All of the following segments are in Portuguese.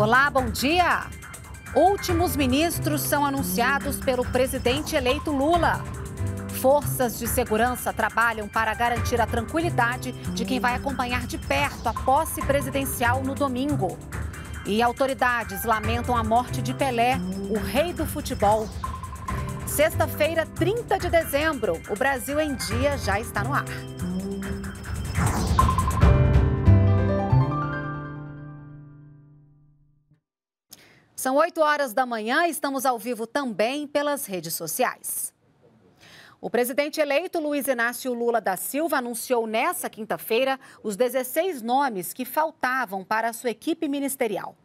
Olá, bom dia. Últimos ministros são anunciados pelo presidente eleito Lula. Forças de segurança trabalham para garantir a tranquilidade de quem vai acompanhar de perto a posse presidencial no domingo. E autoridades lamentam a morte de Pelé, o rei do futebol. Sexta-feira, 30 de dezembro, o Brasil em Dia já está no ar. São 8 horas da manhã e estamos ao vivo também pelas redes sociais. O presidente eleito Luiz Inácio Lula da Silva anunciou nesta quinta-feira os 16 nomes que faltavam para a sua equipe ministerial.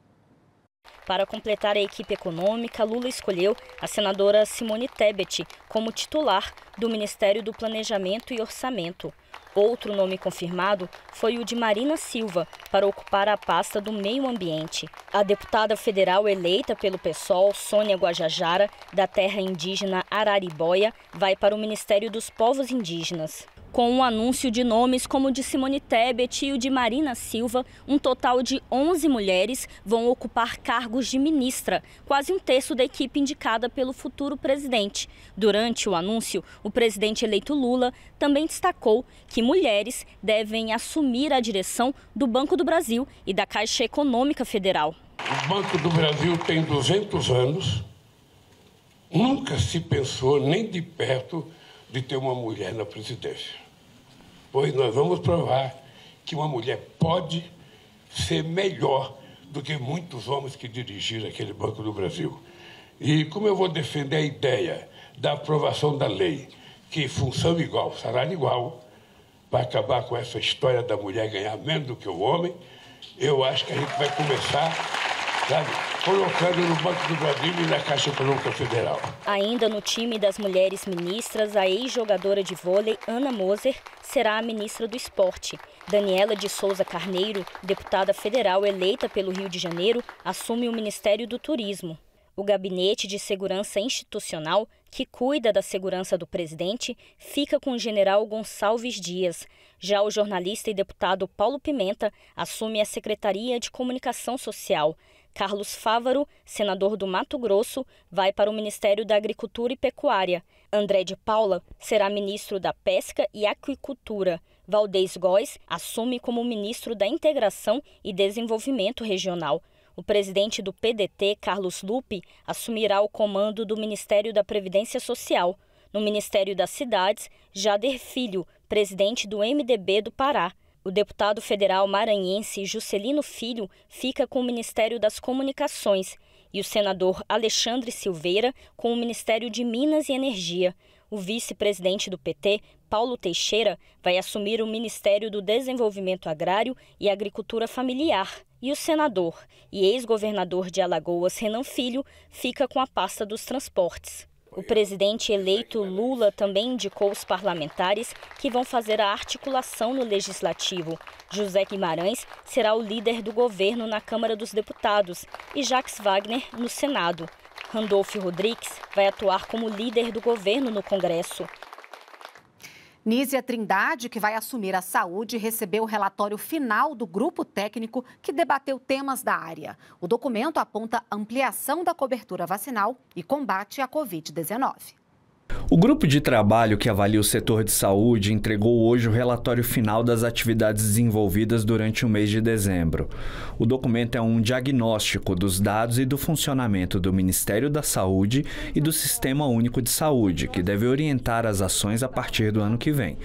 Para completar a equipe econômica, Lula escolheu a senadora Simone Tebet como titular do Ministério do Planejamento e Orçamento. Outro nome confirmado foi o de Marina Silva, para ocupar a pasta do meio ambiente. A deputada federal eleita pelo PSOL, Sônia Guajajara, da terra indígena Araribóia, vai para o Ministério dos Povos Indígenas. Com o anúncio de nomes como o de Simone Tebet e o de Marina Silva, um total de 11 mulheres vão ocupar cargos de ministra, quase um terço da equipe indicada pelo futuro presidente. Durante o anúncio, o presidente eleito Lula também destacou que mulheres devem assumir a direção do Banco do Brasil e da Caixa Econômica Federal. O Banco do Brasil tem 200 anos, nunca se pensou nem de perto de ter uma mulher na presidência pois nós vamos provar que uma mulher pode ser melhor do que muitos homens que dirigiram aquele Banco do Brasil. E como eu vou defender a ideia da aprovação da lei, que função igual, salário igual, para acabar com essa história da mulher ganhar menos do que o homem, eu acho que a gente vai começar, sabe? colocando no Banco do Brasil e na Caixa Econômica Federal. Ainda no time das mulheres ministras, a ex-jogadora de vôlei Ana Moser será a ministra do Esporte. Daniela de Souza Carneiro, deputada federal eleita pelo Rio de Janeiro, assume o Ministério do Turismo. O Gabinete de Segurança Institucional, que cuida da segurança do presidente, fica com o general Gonçalves Dias. Já o jornalista e deputado Paulo Pimenta assume a Secretaria de Comunicação Social. Carlos Fávaro, senador do Mato Grosso, vai para o Ministério da Agricultura e Pecuária. André de Paula será ministro da Pesca e Aquicultura. Valdez Góes assume como ministro da Integração e Desenvolvimento Regional. O presidente do PDT, Carlos Lupe, assumirá o comando do Ministério da Previdência Social. No Ministério das Cidades, Jader Filho, presidente do MDB do Pará. O deputado federal maranhense Juscelino Filho fica com o Ministério das Comunicações e o senador Alexandre Silveira com o Ministério de Minas e Energia. O vice-presidente do PT, Paulo Teixeira, vai assumir o Ministério do Desenvolvimento Agrário e Agricultura Familiar. E o senador e ex-governador de Alagoas, Renan Filho, fica com a pasta dos transportes. O presidente eleito Lula também indicou os parlamentares que vão fazer a articulação no legislativo. José Guimarães será o líder do governo na Câmara dos Deputados e Jacques Wagner no Senado. Randolph Rodrigues vai atuar como líder do governo no Congresso. Nízia Trindade, que vai assumir a saúde, recebeu o relatório final do grupo técnico que debateu temas da área. O documento aponta ampliação da cobertura vacinal e combate à Covid-19. O grupo de trabalho que avalia o setor de saúde entregou hoje o relatório final das atividades desenvolvidas durante o mês de dezembro. O documento é um diagnóstico dos dados e do funcionamento do Ministério da Saúde e do Sistema Único de Saúde, que deve orientar as ações a partir do ano que vem.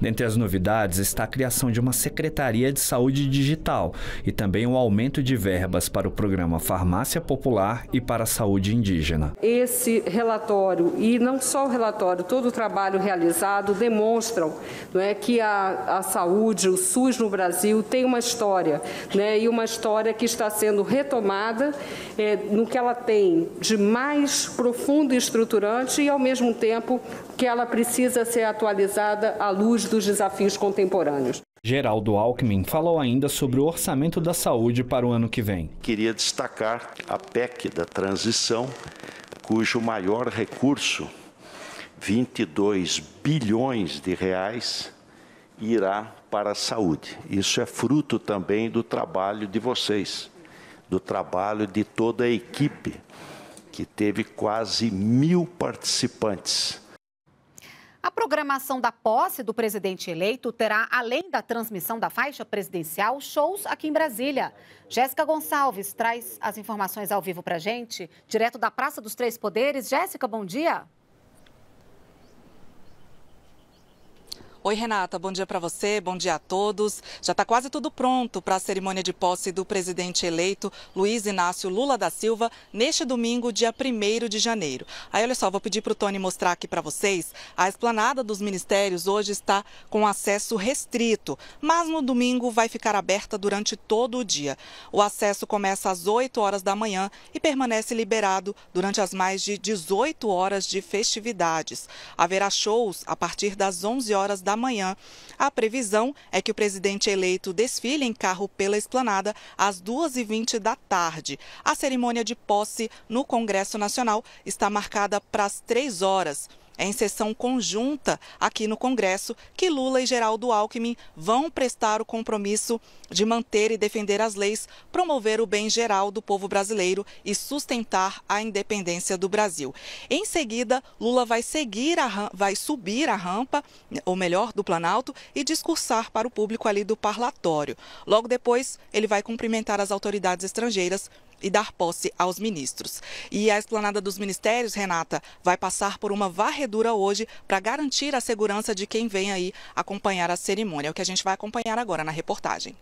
Dentre as novidades está a criação de uma Secretaria de Saúde Digital e também o aumento de verbas para o programa Farmácia Popular e para a Saúde Indígena. Esse relatório, e não só o relatório, todo o trabalho realizado demonstram é que a, a saúde, o SUS no Brasil tem uma história, né, e uma história que está sendo retomada é, no que ela tem de mais profundo e estruturante e, ao mesmo tempo, que ela precisa ser atualizada à luz dos desafios contemporâneos. Geraldo Alckmin falou ainda sobre o orçamento da saúde para o ano que vem. Queria destacar a PEC da transição, cujo maior recurso 22 bilhões de reais irá para a saúde. Isso é fruto também do trabalho de vocês, do trabalho de toda a equipe, que teve quase mil participantes. A programação da posse do presidente eleito terá, além da transmissão da faixa presidencial, shows aqui em Brasília. Jéssica Gonçalves traz as informações ao vivo para gente, direto da Praça dos Três Poderes. Jéssica, bom dia. Oi, Renata, bom dia para você, bom dia a todos. Já está quase tudo pronto para a cerimônia de posse do presidente eleito Luiz Inácio Lula da Silva neste domingo, dia 1 de janeiro. Aí, olha só, vou pedir para o Tony mostrar aqui para vocês. A esplanada dos ministérios hoje está com acesso restrito, mas no domingo vai ficar aberta durante todo o dia. O acesso começa às 8 horas da manhã e permanece liberado durante as mais de 18 horas de festividades. Haverá shows a partir das 11 horas da Amanhã, A previsão é que o presidente eleito desfile em carro pela esplanada às 2h20 da tarde. A cerimônia de posse no Congresso Nacional está marcada para as 3 horas. É em sessão conjunta aqui no Congresso que Lula e Geraldo Alckmin vão prestar o compromisso de manter e defender as leis, promover o bem geral do povo brasileiro e sustentar a independência do Brasil. Em seguida, Lula vai seguir a, vai subir a rampa, ou melhor, do Planalto e discursar para o público ali do parlatório. Logo depois, ele vai cumprimentar as autoridades estrangeiras e dar posse aos ministros. E a esplanada dos ministérios, Renata, vai passar por uma varredura hoje para garantir a segurança de quem vem aí acompanhar a cerimônia, é o que a gente vai acompanhar agora na reportagem.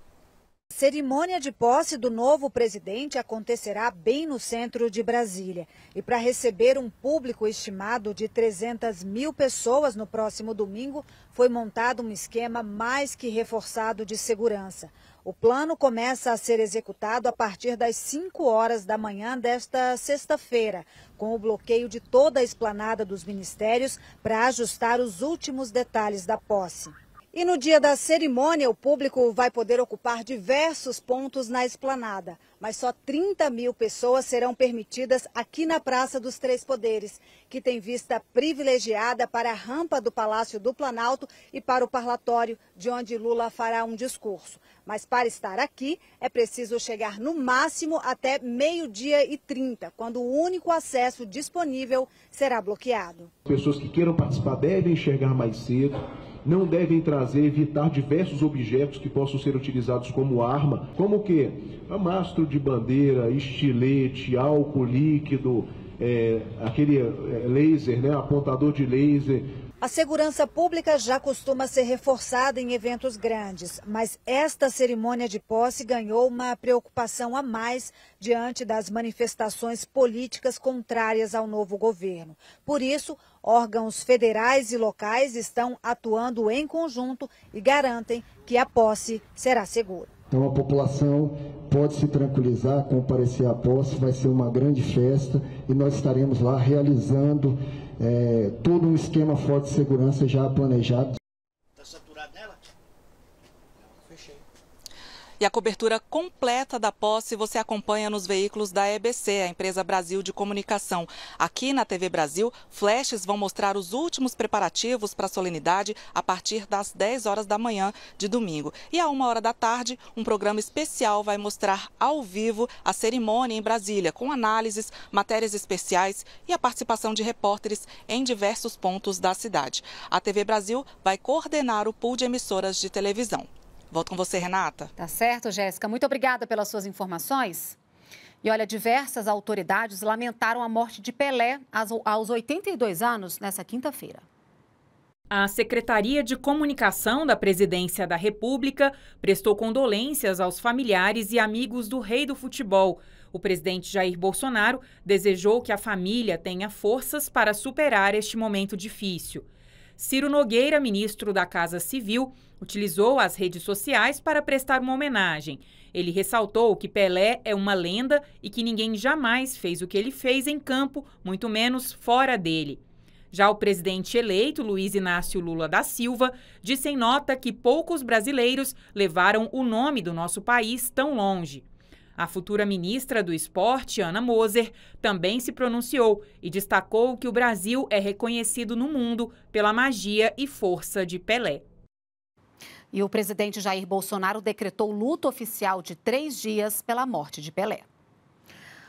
Cerimônia de posse do novo presidente acontecerá bem no centro de Brasília. E para receber um público estimado de 300 mil pessoas no próximo domingo, foi montado um esquema mais que reforçado de segurança. O plano começa a ser executado a partir das 5 horas da manhã desta sexta-feira, com o bloqueio de toda a esplanada dos ministérios para ajustar os últimos detalhes da posse. E no dia da cerimônia, o público vai poder ocupar diversos pontos na esplanada mas só 30 mil pessoas serão permitidas aqui na Praça dos Três Poderes, que tem vista privilegiada para a rampa do Palácio do Planalto e para o parlatório, de onde Lula fará um discurso. Mas para estar aqui, é preciso chegar no máximo até meio-dia e 30, quando o único acesso disponível será bloqueado. Pessoas que queiram participar devem chegar mais cedo não devem trazer, evitar diversos objetos que possam ser utilizados como arma, como o que? Mastro de bandeira, estilete, álcool líquido, é, aquele é, laser, né, apontador de laser, a segurança pública já costuma ser reforçada em eventos grandes, mas esta cerimônia de posse ganhou uma preocupação a mais diante das manifestações políticas contrárias ao novo governo. Por isso, órgãos federais e locais estão atuando em conjunto e garantem que a posse será segura. Então a população pode se tranquilizar, comparecer à posse, vai ser uma grande festa e nós estaremos lá realizando é, todo um esquema forte de segurança já planejado. E a cobertura completa da posse você acompanha nos veículos da EBC, a empresa Brasil de Comunicação. Aqui na TV Brasil, flashes vão mostrar os últimos preparativos para a solenidade a partir das 10 horas da manhã de domingo. E à 1 hora da tarde, um programa especial vai mostrar ao vivo a cerimônia em Brasília, com análises, matérias especiais e a participação de repórteres em diversos pontos da cidade. A TV Brasil vai coordenar o pool de emissoras de televisão. Volto com você, Renata. Tá certo, Jéssica. Muito obrigada pelas suas informações. E olha, diversas autoridades lamentaram a morte de Pelé aos 82 anos nessa quinta-feira. A Secretaria de Comunicação da Presidência da República prestou condolências aos familiares e amigos do rei do futebol. O presidente Jair Bolsonaro desejou que a família tenha forças para superar este momento difícil. Ciro Nogueira, ministro da Casa Civil, utilizou as redes sociais para prestar uma homenagem. Ele ressaltou que Pelé é uma lenda e que ninguém jamais fez o que ele fez em campo, muito menos fora dele. Já o presidente eleito, Luiz Inácio Lula da Silva, disse em nota que poucos brasileiros levaram o nome do nosso país tão longe. A futura ministra do Esporte, Ana Moser, também se pronunciou e destacou que o Brasil é reconhecido no mundo pela magia e força de Pelé. E o presidente Jair Bolsonaro decretou luto oficial de três dias pela morte de Pelé.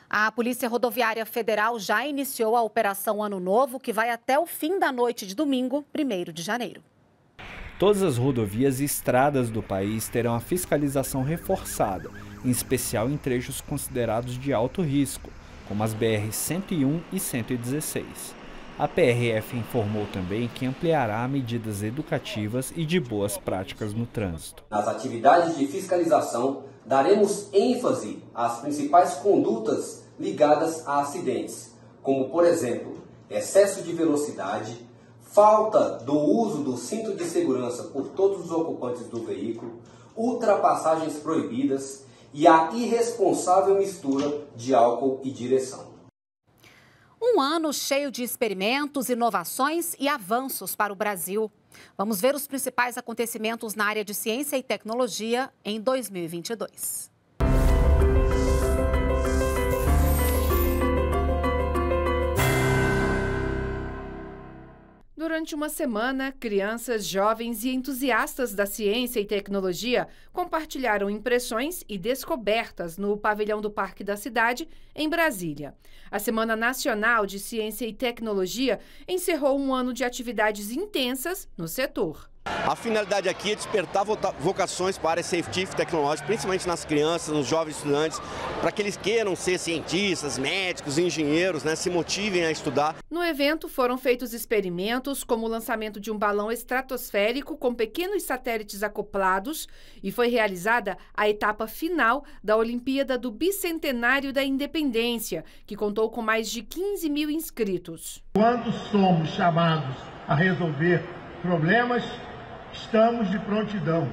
A Polícia Rodoviária Federal já iniciou a Operação Ano Novo, que vai até o fim da noite de domingo, 1 de janeiro. Todas as rodovias e estradas do país terão a fiscalização reforçada em especial em trechos considerados de alto risco, como as BR-101 e 116. A PRF informou também que ampliará medidas educativas e de boas práticas no trânsito. Nas atividades de fiscalização, daremos ênfase às principais condutas ligadas a acidentes, como, por exemplo, excesso de velocidade, falta do uso do cinto de segurança por todos os ocupantes do veículo, ultrapassagens proibidas, e a irresponsável mistura de álcool e direção. Um ano cheio de experimentos, inovações e avanços para o Brasil. Vamos ver os principais acontecimentos na área de ciência e tecnologia em 2022. Durante uma semana, crianças, jovens e entusiastas da ciência e tecnologia compartilharam impressões e descobertas no pavilhão do Parque da Cidade, em Brasília. A Semana Nacional de Ciência e Tecnologia encerrou um ano de atividades intensas no setor. A finalidade aqui é despertar vocações para a área científica e tecnológica, principalmente nas crianças, nos jovens estudantes, para que eles queiram ser cientistas, médicos, engenheiros, né, se motivem a estudar. No evento foram feitos experimentos, como o lançamento de um balão estratosférico com pequenos satélites acoplados, e foi realizada a etapa final da Olimpíada do Bicentenário da Independência, que contou com mais de 15 mil inscritos. Quando somos chamados a resolver problemas, estamos de prontidão.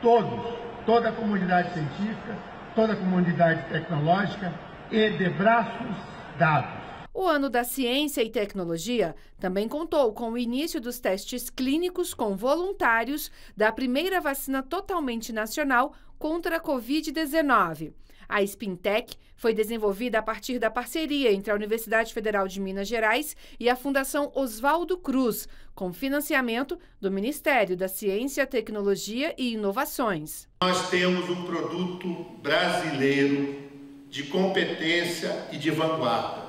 Todos, toda a comunidade científica, toda a comunidade tecnológica e de braços dados. O ano da ciência e tecnologia também contou com o início dos testes clínicos com voluntários da primeira vacina totalmente nacional contra a Covid-19. A Spintec foi desenvolvida a partir da parceria entre a Universidade Federal de Minas Gerais e a Fundação Oswaldo Cruz, com financiamento do Ministério da Ciência, Tecnologia e Inovações. Nós temos um produto brasileiro de competência e de vanguarda,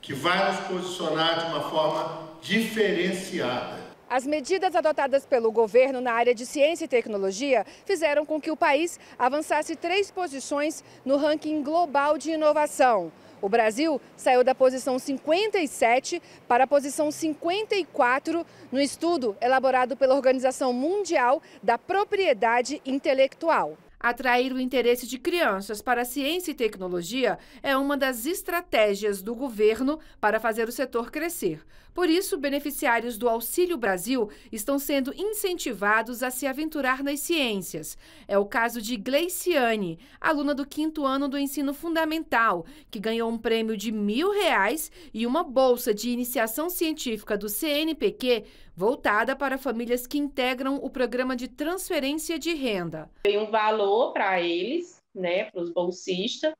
que vai nos posicionar de uma forma diferenciada as medidas adotadas pelo governo na área de ciência e tecnologia fizeram com que o país avançasse três posições no ranking global de inovação. O Brasil saiu da posição 57 para a posição 54 no estudo elaborado pela Organização Mundial da Propriedade Intelectual. Atrair o interesse de crianças para ciência e tecnologia é uma das estratégias do governo para fazer o setor crescer. Por isso, beneficiários do Auxílio Brasil estão sendo incentivados a se aventurar nas ciências. É o caso de Gleiciane, aluna do quinto ano do ensino fundamental, que ganhou um prêmio de mil reais e uma bolsa de iniciação científica do CNPq voltada para famílias que integram o programa de transferência de renda. Tem um valor para eles, né, para os bolsistas,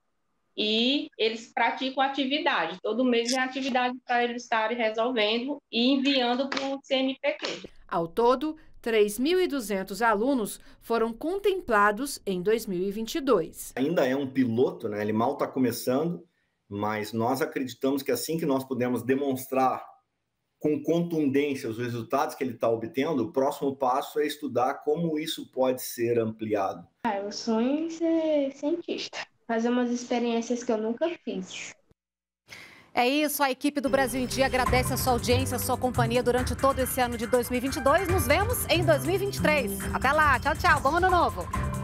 e eles praticam atividade. Todo mês é atividade para eles estarem resolvendo e enviando para o CNPq. Ao todo, 3.200 alunos foram contemplados em 2022. Ainda é um piloto, né? ele mal está começando, mas nós acreditamos que assim que nós pudermos demonstrar com contundência os resultados que ele está obtendo, o próximo passo é estudar como isso pode ser ampliado. Ah, o sonho ser cientista fazer umas experiências que eu nunca fiz. É isso, a equipe do Brasil em Dia agradece a sua audiência, a sua companhia durante todo esse ano de 2022. Nos vemos em 2023. Até lá, tchau, tchau. Bom ano novo.